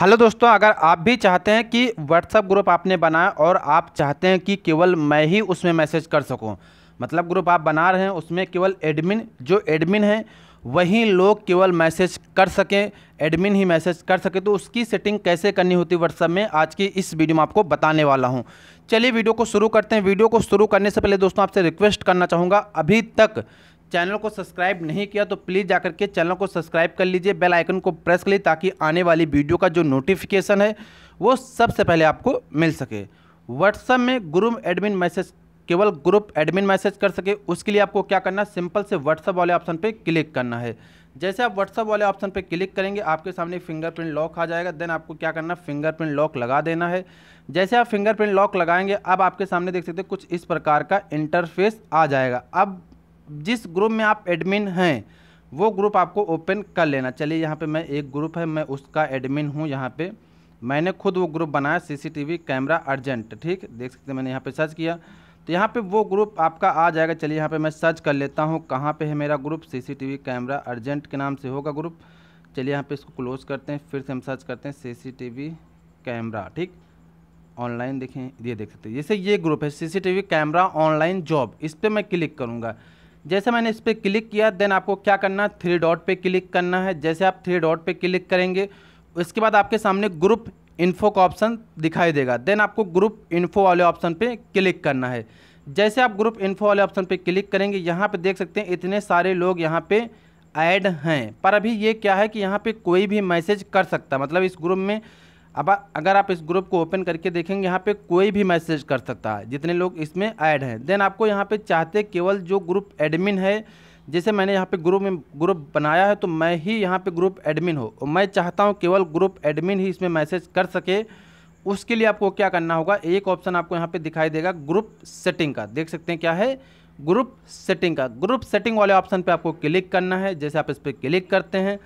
hello दोस्तों अगर आप भी चाहते हैं कि व्हाट्सअप ग्रुप आपने बनाया और आप चाहते हैं कि केवल मैं ही उसमें मैसेज कर सकूं मतलब ग्रुप आप बना रहे हैं उसमें केवल एडमिन जो एडमिन है वहीं लोग केवल मैसेज कर सकें एडमिन ही मैसेज कर सके तो उसकी सेटिंग कैसे करनी होती व्हाट्सअप में आज की इस वीडियो में आपको बताने वाला हूँ चलिए वीडियो को शुरू करते हैं वीडियो को शुरू करने से पहले दोस्तों आपसे रिक्वेस्ट करना चाहूँगा अभी तक चैनल को सब्सक्राइब नहीं किया तो प्लीज़ जाकर के चैनल को सब्सक्राइब कर लीजिए बेल आइकन को प्रेस कर लीजिए ताकि आने वाली वीडियो का जो नोटिफिकेशन है वो सबसे पहले आपको मिल सके व्हाट्सएप में ग्रुप एडमिन मैसेज केवल ग्रुप एडमिन मैसेज कर सके उसके लिए आपको क्या करना सिंपल से व्हाट्सअप वाले ऑप्शन पर क्लिक करना है जैसे आप व्हाट्सअप वाले ऑप्शन पर क्लिक करेंगे आपके सामने फिंगरप्रिंट लॉक आ जाएगा देन आपको क्या करना फिंगरप्रिंट लॉक लगा देना है जैसे आप फिंगरप्रिंट लॉक लगाएंगे अब आपके सामने देख सकते हैं कुछ इस प्रकार का इंटरफेस आ जाएगा अब जिस ग्रुप में आप एडमिन हैं वो ग्रुप आपको ओपन कर लेना चलिए यहाँ पे मैं एक ग्रुप है मैं उसका एडमिन हूँ यहाँ पे मैंने खुद वो ग्रुप बनाया सीसीटीवी कैमरा अर्जेंट ठीक देख सकते हैं मैंने यहाँ पे सर्च किया तो यहाँ पे वो ग्रुप आपका आ जाएगा चलिए यहाँ पे मैं सर्च कर लेता हूँ कहाँ पे है मेरा ग्रुप सी कैमरा अर्जेंट के नाम से होगा ग्रुप चलिए यहाँ पे इसको क्लोज करते हैं फिर से हम सर्च करते हैं सी कैमरा ठीक ऑनलाइन देखें ये देख सकते हैं जैसे ये ग्रुप है सी कैमरा ऑनलाइन जॉब इस पर मैं क्लिक करूँगा जैसे मैंने इस पर क्लिक किया देन आपको क्या करना है थ्री डॉट पे क्लिक करना है जैसे आप थ्री डॉट पे क्लिक करेंगे उसके बाद आपके सामने ग्रुप इन्फो का ऑप्शन दिखाई देगा देन आपको ग्रुप इन्फो वाले ऑप्शन पे क्लिक करना है जैसे आप ग्रुप इन्फो वाले ऑप्शन पे क्लिक करेंगे यहाँ पे देख सकते हैं इतने सारे लोग यहाँ पे ऐड हैं पर अभी ये क्या है कि यहाँ पे कोई भी मैसेज कर सकता मतलब इस ग्रुप में अब अगर आप इस ग्रुप को ओपन करके देखेंगे यहाँ पे कोई भी मैसेज कर सकता है जितने लोग इसमें ऐड हैं देन आपको यहाँ पे चाहते केवल जो ग्रुप एडमिन है जैसे मैंने यहाँ पे ग्रुप में ग्रुप बनाया है तो मैं ही यहाँ पे ग्रुप एडमिन हो और मैं चाहता हूँ केवल ग्रुप एडमिन ही इसमें मैसेज कर सके उसके लिए आपको क्या करना होगा एक ऑप्शन आपको यहाँ पे दिखाई देगा ग्रुप सेटिंग का देख सकते हैं क्या है ग्रुप सेटिंग का ग्रुप सेटिंग वाले ऑप्शन पे आपको क्लिक करना है जैसे आप इस पर क्लिक करते हैं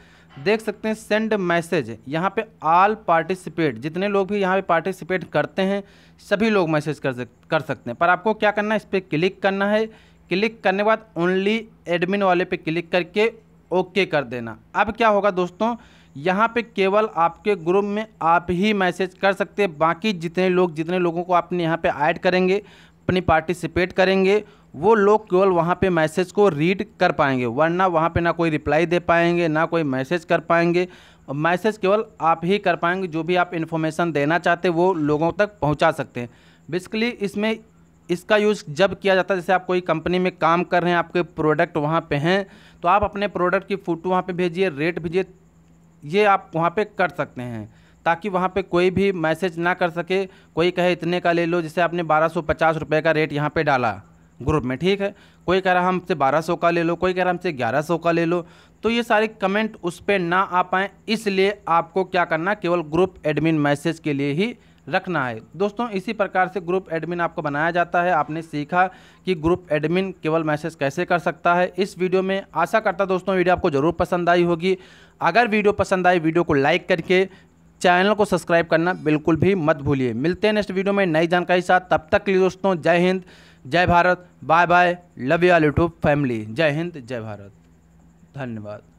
देख सकते हैं सेंड मैसेज यहाँ पे आल पार्टिसिपेट जितने लोग भी यहाँ पे पार्टिसिपेट करते हैं सभी लोग मैसेज कर सक, कर सकते हैं पर आपको क्या करना है इस पर क्लिक करना है क्लिक करने के बाद ओनली एडमिन वाले पे क्लिक करके ओके कर देना अब क्या होगा दोस्तों यहाँ पे केवल आपके ग्रुप में आप ही मैसेज कर सकते हैं बाकी जितने लोग जितने लोगों को आपने यहाँ पे ऐड करेंगे अपनी पार्टिसिपेट करेंगे वो लोग केवल वहाँ पे मैसेज को रीड कर पाएंगे वरना वहाँ पे ना कोई रिप्लाई दे पाएंगे ना कोई मैसेज कर पाएंगे मैसेज केवल आप ही कर पाएंगे जो भी आप इन्फॉर्मेशन देना चाहते वो लोगों तक पहुँचा सकते हैं बेसिकली इसमें इसका यूज़ जब किया जाता है जैसे आप कोई कंपनी में काम कर रहे हैं आपके प्रोडक्ट वहाँ पर हैं तो आप अपने प्रोडक्ट की फ़ोटो वहाँ पर भेजिए रेट भेजिए ये आप वहाँ पर कर सकते हैं ताकि वहाँ पे कोई भी मैसेज ना कर सके कोई कहे इतने का ले लो जैसे आपने बारह सौ पचास रुपये का रेट यहाँ पे डाला ग्रुप में ठीक है कोई कह रहा हमसे बारह सौ का ले लो कोई कह रहा हमसे ग्यारह सौ का ले लो तो ये सारे कमेंट उस पर ना आ पाएँ इसलिए आपको क्या करना केवल ग्रुप एडमिन मैसेज के लिए ही रखना है दोस्तों इसी प्रकार से ग्रुप एडमिन आपको बनाया जाता है आपने सीखा कि ग्रुप एडमिन केवल मैसेज कैसे कर सकता है इस वीडियो में आशा करता दोस्तों वीडियो आपको ज़रूर पसंद आई होगी अगर वीडियो पसंद आई वीडियो को लाइक करके चैनल को सब्सक्राइब करना बिल्कुल भी मत भूलिए मिलते हैं नेक्स्ट वीडियो में नई जानकारी साथ तब तक के लिए दोस्तों जय हिंद जय Bharat bye bye love you all YouTube family जय हिंद जय भारत धन्यवाद